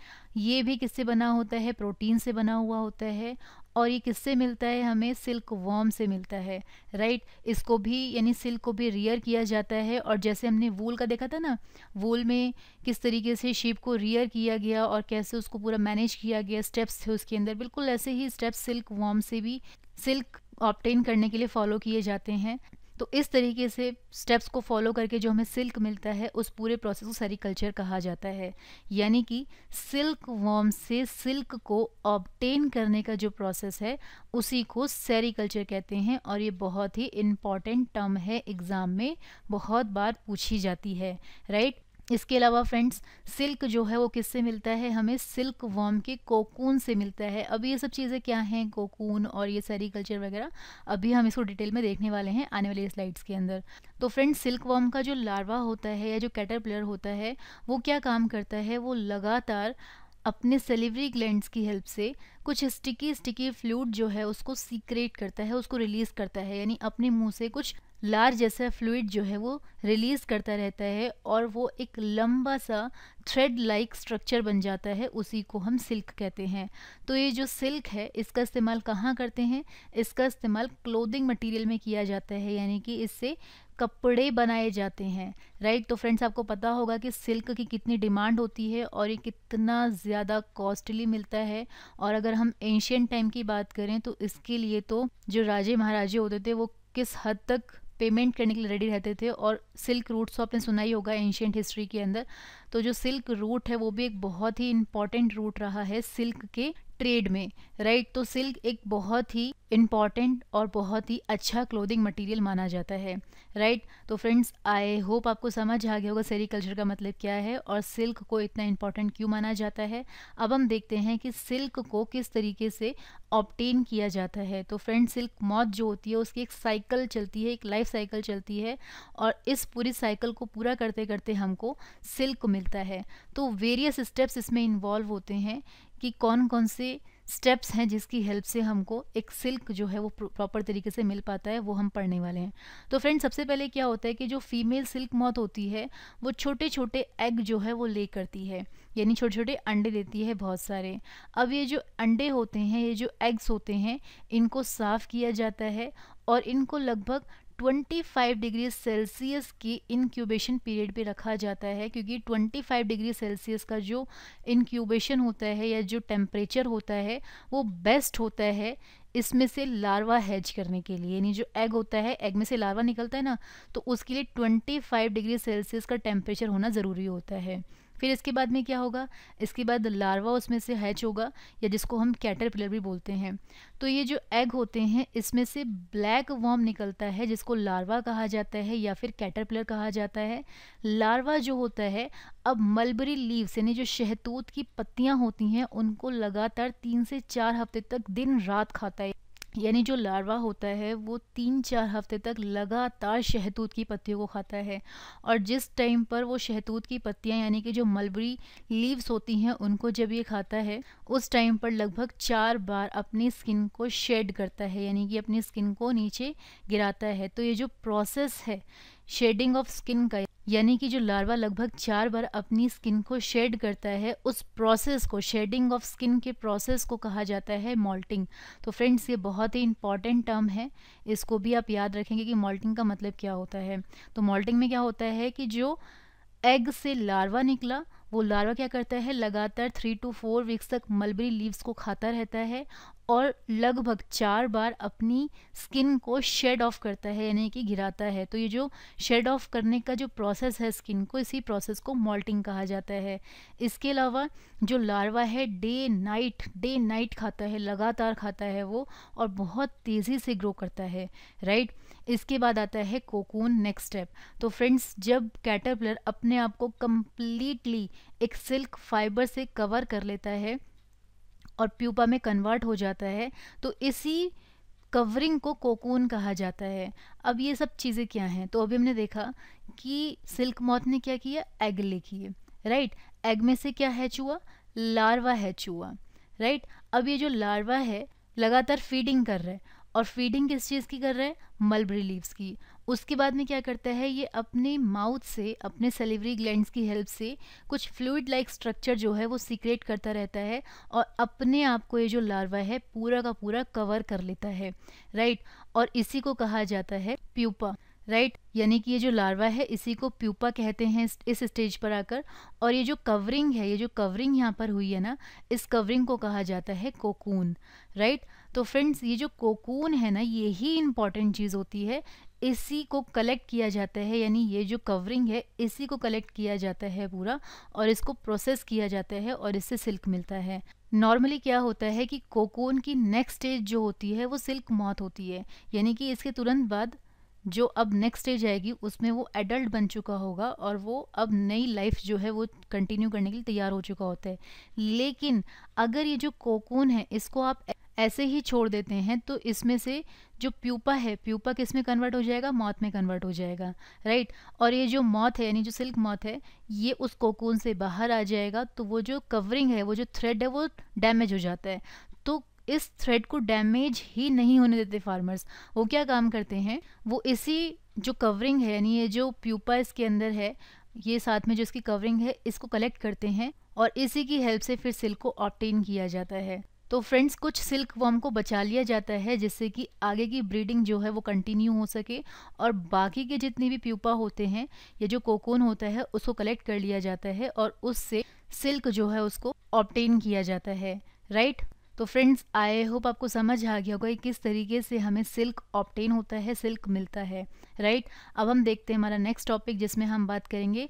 ये भी किससे बना होता है प्रोटीन से बना हुआ होता है और ये किससे मिलता है हमें सिल्क वॉम से मिलता है राइट इसको भी यानी सिल्क को भी रियर किया जाता है और जैसे हमने वूल का देखा था ना वूल में किस तरीके से शेप को रियर किया गया और कैसे उसको पूरा मैनेज किया गया स्टेप्स थे उसके अंदर बिल्कुल ऐसे ही स्टेप्स सिल्क वॉम से भी सिल्क ऑप्टेन करने के लिए फॉलो किए जाते हैं तो इस तरीके से स्टेप्स को फॉलो करके जो हमें सिल्क मिलता है उस पूरे प्रोसेस को सेरिकल्चर कहा जाता है यानी कि सिल्क वॉर्म से सिल्क को ऑब्टेन करने का जो प्रोसेस है उसी को सेरिकल्चर कहते हैं और ये बहुत ही इम्पॉर्टेंट टर्म है एग्ज़ाम में बहुत बार पूछी जाती है राइट इसके अलावा फ्रेंड्स सिल्क जो है वो किससे मिलता है हमें सिल्क वॉर्म के कोकून से मिलता है अब ये सब चीज़ें क्या हैं कोकून और ये सेरिकल्चर वगैरह अभी हम इसको डिटेल में देखने वाले हैं आने वाले स्लाइड्स के अंदर तो फ्रेंड्स सिल्क वॉर्म का जो लार्वा होता है या जो कैटरपिलर होता है वो क्या काम करता है वो लगातार अपने सेलिवरी ग्लैंड्स की हेल्प से कुछ स्टिकी स्टिकी फ्लूड जो है उसको सीक्रेट करता है उसको रिलीज करता है यानी अपने मुंह से कुछ लार जैसा फ्लूड जो है वो रिलीज करता रहता है और वो एक लंबा सा थ्रेड लाइक स्ट्रक्चर बन जाता है उसी को हम सिल्क कहते हैं तो ये जो सिल्क है इसका इस्तेमाल कहाँ करते हैं इसका इस्तेमाल क्लोदिंग मटेरियल में किया जाता है यानी कि इससे कपड़े बनाए जाते हैं राइट तो फ्रेंड्स आपको पता होगा कि सिल्क की कितनी डिमांड होती है और ये कितना ज़्यादा कॉस्टली मिलता है और अगर हम एशियन टाइम की बात करें तो इसके लिए तो जो राजे महाराजे होते थे वो किस हद तक पेमेंट करने के लिए रेडी रहते थे और सिल्क रूट सो तो आपने सुना ही होगा एंशियंट हिस्ट्री के अंदर तो जो सिल्क रूट है वो भी एक बहुत ही इम्पॉर्टेंट रूट रहा है सिल्क के ट्रेड में राइट right? तो सिल्क एक बहुत ही इम्पॉर्टेंट और बहुत ही अच्छा क्लोथिंग मटेरियल माना जाता है राइट right? तो फ्रेंड्स आई होप आपको समझ आ गया होगा सेरीकल्चर का मतलब क्या है और सिल्क को इतना इम्पॉर्टेंट क्यों माना जाता है अब हम देखते हैं कि सिल्क को किस तरीके से ऑप्टेन किया जाता है तो फ्रेंड्स सिल्क मौत जो होती है उसकी एक साइकिल चलती है एक लाइफ साइकिल चलती है और इस पूरी साइकिल को पूरा करते करते हमको सिल्क मिलता है तो वेरियस स्टेप्स इसमें इन्वॉल्व होते हैं कि कौन कौन से स्टेप्स हैं जिसकी हेल्प से हमको एक सिल्क जो है वो प्रॉपर तरीके से मिल पाता है वो हम पढ़ने वाले हैं तो फ्रेंड सबसे पहले क्या होता है कि जो फीमेल सिल्क मौत होती है वो छोटे छोटे एग जो है वो ले करती है यानी छोटे छोटे अंडे देती है बहुत सारे अब ये जो अंडे होते हैं ये जो एग्स होते हैं इनको साफ़ किया जाता है और इनको लगभग 25 डिग्री सेल्सियस की इनक्यूबेशन पीरियड पे रखा जाता है क्योंकि 25 डिग्री सेल्सियस का जो इनक्यूबेशन होता है या जो टेम्परेचर होता है वो बेस्ट होता है इसमें से लार्वा हैज करने के लिए यानी जो एग होता है एग में से लार्वा निकलता है ना तो उसके लिए 25 डिग्री सेल्सियस का टेम्परेचर होना ज़रूरी होता है फिर इसके बाद में क्या होगा इसके बाद लार्वा उसमें से हैच होगा या जिसको हम कैटरपिलर भी बोलते हैं तो ये जो एग होते हैं इसमें से ब्लैक वॉर्म निकलता है जिसको लार्वा कहा जाता है या फिर कैटरपिलर कहा जाता है लार्वा जो होता है अब मलबरी लीव्स यानी जो शहतूत की पत्तियां होती हैं उनको लगातार तीन से चार हफ्ते तक दिन रात खाता है यानी जो लार्वा होता है वो तीन चार हफ्ते तक लगातार शहतूत की पत्तियों को खाता है और जिस टाइम पर वो शहतूत की पत्तियां यानी कि जो मलबरी लीव्स होती हैं उनको जब ये खाता है उस टाइम पर लगभग चार बार अपनी स्किन को शेड करता है यानी कि अपनी स्किन को नीचे गिराता है तो ये जो प्रोसेस है शेडिंग ऑफ स्किन का यानी कि जो लार्वा लगभग चार बार अपनी स्किन को शेड करता है उस प्रोसेस को शेडिंग ऑफ स्किन के प्रोसेस को कहा जाता है मॉल्टिंग तो फ्रेंड्स ये बहुत ही इंपॉर्टेंट टर्म है इसको भी आप याद रखेंगे कि मॉल्टिंग का मतलब क्या होता है तो मॉल्टिंग में क्या होता है कि जो एग से लार्वा निकला वो लार्वा क्या करता है लगातार थ्री टू फोर वीक्स तक मलबरी लीव्स को खाता रहता है और लगभग चार बार अपनी स्किन को शेड ऑफ करता है यानी कि गिराता है तो ये जो शेड ऑफ करने का जो प्रोसेस है स्किन को इसी प्रोसेस को मॉल्टिंग कहा जाता है इसके अलावा जो लार्वा है डे नाइट डे नाइट खाता है लगातार खाता है वो और बहुत तेज़ी से ग्रो करता है राइट इसके बाद आता है कोकून नेक्स्ट स्टेप तो फ्रेंड्स जब कैटरपिलर अपने आप को कम्प्लीटली एक सिल्क फाइबर से कवर कर लेता है और प्यूपा में कन्वर्ट हो जाता है तो इसी कवरिंग को कोकून कहा जाता है अब ये सब चीज़ें क्या हैं तो अभी हमने देखा कि सिल्क मौत ने क्या किया एग ले किए राइट एग में से क्या हैच हुआ लार्वा हैच हुआ राइट अब ये जो लार्वा है लगातार फीडिंग कर रहा है और फीडिंग किस चीज़ की कर रहा है मलबरी लीव्स की उसके बाद में क्या करता है ये अपने माउथ से अपने सेलिवरी ग्लैंड्स की हेल्प से कुछ फ्लूड लाइक स्ट्रक्चर जो है वो सीक्रेट करता रहता है और अपने आप को ये जो लार्वा है पूरा का पूरा कवर कर लेता है राइट और इसी को कहा जाता है प्यूपा राइट यानी कि ये जो लार्वा है इसी को प्यूपा कहते हैं इस स्टेज पर आकर और ये जो कवरिंग है ये जो कवरिंग यहाँ पर हुई है ना इस कवरिंग को कहा जाता है कोकून राइट तो फ्रेंड्स ये जो कोकून है ना यही इम्पॉर्टेंट चीज़ होती है इसी को कलेक्ट किया जाता है यानी ये जो कवरिंग है इसी को कलेक्ट किया जाता है पूरा और इसको प्रोसेस किया जाता है और इससे सिल्क मिलता है नॉर्मली क्या होता है कि कोकोन की नेक्स्ट स्टेज जो होती है वो सिल्क मौत होती है यानी कि इसके तुरंत बाद जो अब नेक्स्ट स्टेज आएगी उसमें वो एडल्ट बन चुका होगा और वो अब नई लाइफ जो है वो कंटिन्यू करने के लिए तैयार हो चुका होता है लेकिन अगर ये जो कोकोन है इसको आप ऐसे ही छोड़ देते हैं तो इसमें से जो प्यूपा है प्यूपा किस में कन्वर्ट हो जाएगा मौत में कन्वर्ट हो जाएगा राइट और ये जो मौत है यानी जो सिल्क मौत है ये उस कोकून से बाहर आ जाएगा तो वो जो कवरिंग है वो जो थ्रेड है वो डैमेज हो जाता है तो इस थ्रेड को डैमेज ही नहीं होने देते फार्मर्स वो क्या काम करते हैं वो इसी जो कवरिंग है यानी ये जो प्यूपा इसके अंदर है ये साथ में जो इसकी कवरिंग है इसको कलेक्ट करते हैं और इसी की हेल्प से फिर सिल्क को ऑप्टेन किया जाता है तो फ्रेंड्स कुछ सिल्क वॉर्म को बचा लिया जाता है जिससे कि आगे की ब्रीडिंग जो है वो कंटिन्यू हो सके और बाकी के जितने भी प्यूपा होते हैं या जो कोकोन होता है उसको कलेक्ट कर लिया जाता है और उससे सिल्क जो है उसको ऑप्टेन किया जाता है राइट तो फ्रेंड्स आई होप आपको समझ आ गया होगा कि किस तरीके से हमें सिल्क ऑप्टेन होता है सिल्क मिलता है राइट अब हम देखते हैं हमारा नेक्स्ट टॉपिक जिसमें हम बात करेंगे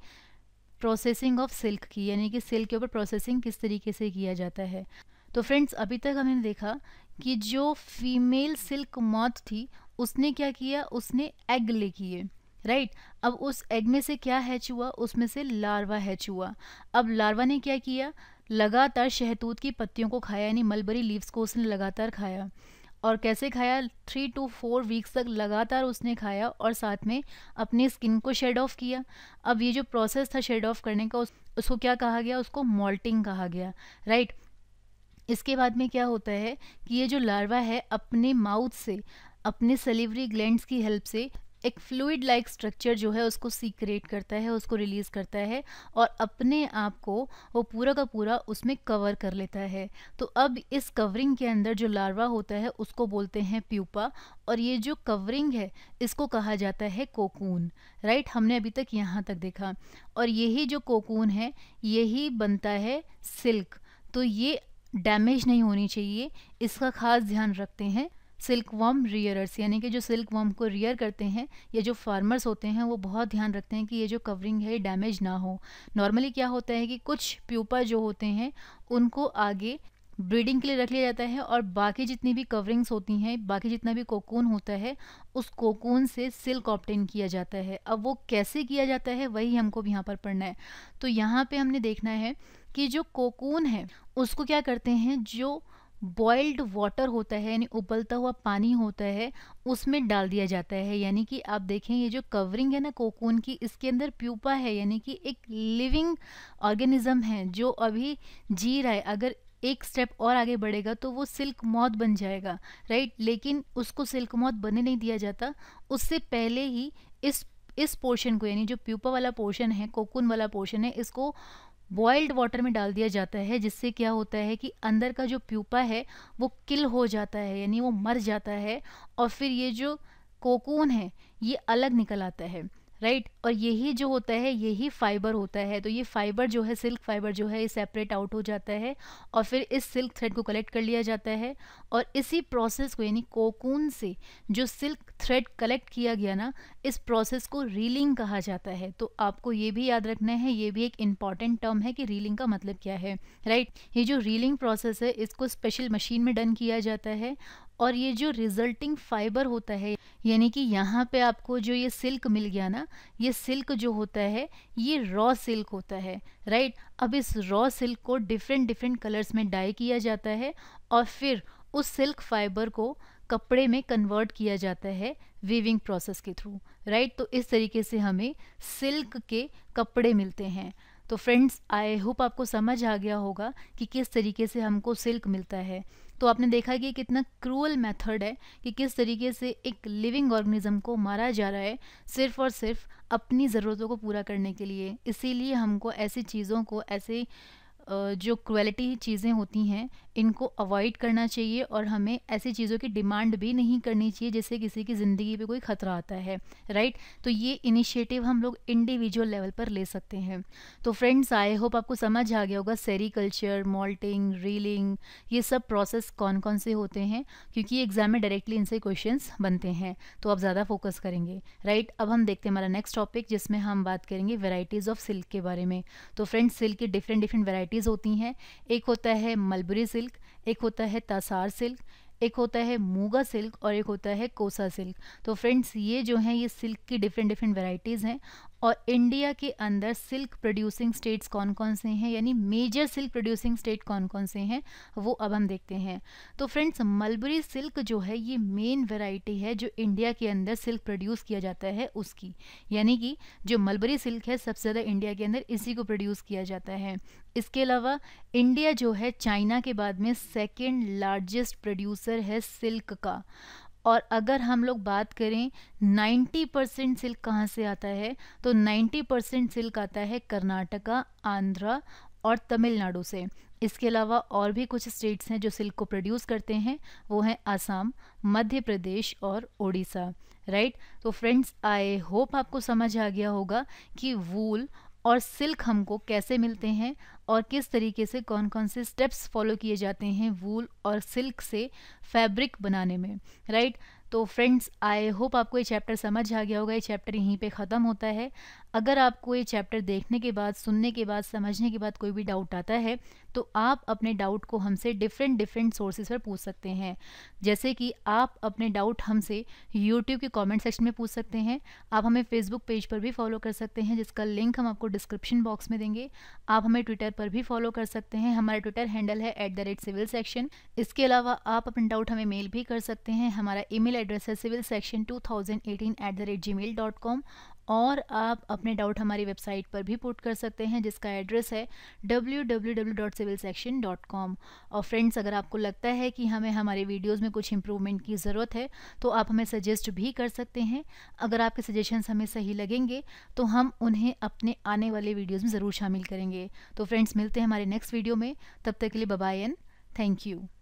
प्रोसेसिंग ऑफ सिल्क की यानी कि सिल्क के ऊपर प्रोसेसिंग किस तरीके से किया जाता है तो फ्रेंड्स अभी तक हमने देखा कि जो फीमेल सिल्क मौत थी उसने क्या किया उसने एग ले किए राइट अब उस एग में से क्या हैच हुआ उसमें से लार्वा हैच हुआ अब लार्वा ने क्या किया लगातार शहतूत की पत्तियों को खाया यानी मलबरी लीव्स को उसने लगातार खाया और कैसे खाया थ्री टू फोर वीक्स तक लगातार उसने खाया और साथ में अपनी स्किन को शेड ऑफ किया अब ये जो प्रोसेस था शेड ऑफ करने का उस, उसको क्या कहा गया उसको मॉल्टिंग कहा गया राइट right? इसके बाद में क्या होता है कि ये जो लार्वा है अपने माउथ से अपने सलीवरी ग्लैंड्स की हेल्प से एक फ्लूड लाइक स्ट्रक्चर जो है उसको सीक्रेट करता है उसको रिलीज़ करता है और अपने आप को वो पूरा का पूरा उसमें कवर कर लेता है तो अब इस कवरिंग के अंदर जो लार्वा होता है उसको बोलते हैं प्यूपा और ये जो कवरिंग है इसको कहा जाता है कोकून राइट हमने अभी तक यहाँ तक देखा और यही जो कोकून है यही बनता है सिल्क तो ये डैमेज नहीं होनी चाहिए इसका खास ध्यान रखते हैं सिल्क वम रियरर्स यानी कि जो सिल्क वम को रियर करते हैं या जो फार्मर्स होते हैं वो बहुत ध्यान रखते हैं कि ये जो कवरिंग है डैमेज ना हो नॉर्मली क्या होता है कि कुछ प्यूपा जो होते हैं उनको आगे ब्रीडिंग के लिए रख लिया जाता है और बाकी जितनी भी कवरिंग्स होती हैं बाकी जितना भी कोकून होता है उस कोकून से सिल्क ऑप्टेन किया जाता है अब वो कैसे किया जाता है वही हमको भी यहाँ पर पढ़ना है तो यहाँ पे हमने देखना है कि जो कोकून है उसको क्या करते हैं जो बॉइल्ड वाटर होता है यानी उबलता हुआ पानी होता है उसमें डाल दिया जाता है यानी कि आप देखें ये जो कवरिंग है ना कोकून की इसके अंदर प्यूपा है यानी कि एक लिविंग ऑर्गेनिज्म है जो अभी जी रहा है अगर एक स्टेप और आगे बढ़ेगा तो वो सिल्क मौत बन जाएगा राइट लेकिन उसको सिल्क मौत बने नहीं दिया जाता उससे पहले ही इस इस पोर्शन को यानी जो प्यूपा वाला पोर्शन है कोकून वाला पोर्शन है इसको बॉइल्ड वाटर में डाल दिया जाता है जिससे क्या होता है कि अंदर का जो प्यूपा है वो किल हो जाता है यानी वो मर जाता है और फिर ये जो कोकून है ये अलग निकल आता है राइट right? और यही जो होता है यही फाइबर होता है तो ये फाइबर जो है सिल्क फाइबर जो है ये सेपरेट आउट हो जाता है और फिर इस सिल्क थ्रेड को कलेक्ट कर लिया जाता है और इसी प्रोसेस को यानी कोकून से जो सिल्क थ्रेड कलेक्ट किया गया ना इस प्रोसेस को रीलिंग कहा जाता है तो आपको ये भी याद रखना है ये भी एक इम्पॉर्टेंट टर्म है कि रीलिंग का मतलब क्या है राइट right? ये जो रीलिंग प्रोसेस है इसको स्पेशल मशीन में डन किया जाता है और ये जो रिजल्टिंग फाइबर होता है यानी कि यहाँ पे आपको जो ये सिल्क मिल गया ना ये सिल्क जो होता है ये रॉ सिल्क होता है राइट अब इस रॉ सिल्क को डिफरेंट डिफरेंट कलर्स में डाई किया जाता है और फिर उस सिल्क फाइबर को कपड़े में कन्वर्ट किया जाता है वीविंग प्रोसेस के थ्रू राइट तो इस तरीके से हमें सिल्क के कपड़े मिलते हैं तो फ्रेंड्स आई होप आपको समझ आ गया होगा कि किस तरीके से हमको सिल्क मिलता है तो आपने देखा कि कितना क्रूअल मेथड है कि किस तरीके से एक लिविंग ऑर्गेनिज्म को मारा जा रहा है सिर्फ और सिर्फ अपनी ज़रूरतों को पूरा करने के लिए इसीलिए हमको ऐसी चीज़ों को ऐसे जो क्वालिटी चीज़ें होती हैं इनको अवॉइड करना चाहिए और हमें ऐसी चीज़ों की डिमांड भी नहीं करनी चाहिए जिससे किसी की ज़िंदगी पे कोई ख़तरा आता है राइट तो ये इनिशिएटिव हम लोग इंडिविजुअल लेवल पर ले सकते हैं तो फ्रेंड्स आई होप आपको समझ आ गया होगा सेरिकल्चर मॉल्टिंग रीलिंग ये सब प्रोसेस कौन कौन से होते हैं क्योंकि एग्जाम में डायरेक्टली इनसे क्वेश्चन बनते हैं तो आप ज़्यादा फोकस करेंगे राइट अब हम देखते हैं हमारा नेक्स्ट टॉपिक जिसमें हम बात करेंगे वेराइटीज़ ऑफ सिल्क के बारे में तो फ्रेंड्स सिल्क की डिफरेंट डिफरेंट वेराइटीज़ होती हैं एक होता है मलबरी सिल्क सिल्क एक होता है तासार सिल्क एक होता है मूगा सिल्क और एक होता है कोसा सिल्क तो फ्रेंड्स ये जो हैं ये सिल्क की डिफरेंट डिफरेंट वेराइटीज़ हैं और इंडिया के अंदर सिल्क प्रोड्यूसिंग स्टेट्स कौन कौन से हैं यानी मेजर सिल्क प्रोड्यूसिंग स्टेट कौन कौन से हैं वो अब हम देखते हैं तो फ्रेंड्स मलबरी सिल्क जो है ये मेन वैरायटी है जो इंडिया के अंदर सिल्क प्रोड्यूस किया जाता है उसकी यानी कि जो मलबरी सिल्क है सबसे ज़्यादा इंडिया के अंदर इसी को प्रोड्यूस किया जाता है इसके अलावा इंडिया जो है चाइना के बाद में सेकेंड लार्जेस्ट प्रोड्यूसर है सिल्क का और अगर हम लोग बात करें 90 परसेंट सिल्क कहाँ से आता है तो 90 परसेंट सिल्क आता है कर्नाटका आंध्रा और तमिलनाडु से इसके अलावा और भी कुछ स्टेट्स हैं जो सिल्क को प्रोड्यूस करते हैं वो हैं आसाम मध्य प्रदेश और उड़ीसा राइट तो फ्रेंड्स आई होप आपको समझ आ गया होगा कि वूल और सिल्क हमको कैसे मिलते हैं और किस तरीके से कौन कौन से स्टेप्स फॉलो किए जाते हैं वूल और सिल्क से फैब्रिक बनाने में राइट right? तो फ्रेंड्स आई होप आपको ये चैप्टर समझ आ गया होगा ये चैप्टर यहीं पे ख़त्म होता है अगर आपको ये चैप्टर देखने के बाद सुनने के बाद समझने के बाद कोई भी डाउट आता है तो आप अपने डाउट को हमसे डिफरेंट डिफरेंट सोर्सेज पर पूछ सकते हैं जैसे कि आप अपने डाउट हमसे यूट्यूब के कमेंट सेक्शन में पूछ सकते हैं आप हमें फेसबुक पेज पर भी फॉलो कर सकते हैं जिसका लिंक हम आपको डिस्क्रिप्शन बॉक्स में देंगे आप हमें ट्विटर पर भी फॉलो कर सकते हैं हमारा ट्विटर हैंडल है at the rate civil section इसके अलावा आप अपने डाउट हमें मेल भी कर सकते हैं हमारा ईमेल एड्रेस है civil section two thousand eighteen at the rate Gmail dot com और आप अपने डाउट हमारी वेबसाइट पर भी पुट कर सकते हैं जिसका एड्रेस है www.civilsection.com और फ्रेंड्स अगर आपको लगता है कि हमें हमारे वीडियोस में कुछ इम्प्रूवमेंट की ज़रूरत है तो आप हमें सजेस्ट भी कर सकते हैं अगर आपके सजेशंस हमें सही लगेंगे तो हम उन्हें अपने आने वाले वीडियोज़ में ज़रूर शामिल करेंगे तो फ्रेंड्स मिलते हैं हमारे नेक्स्ट वीडियो में तब तक के लिए बबाई एंड थैंक यू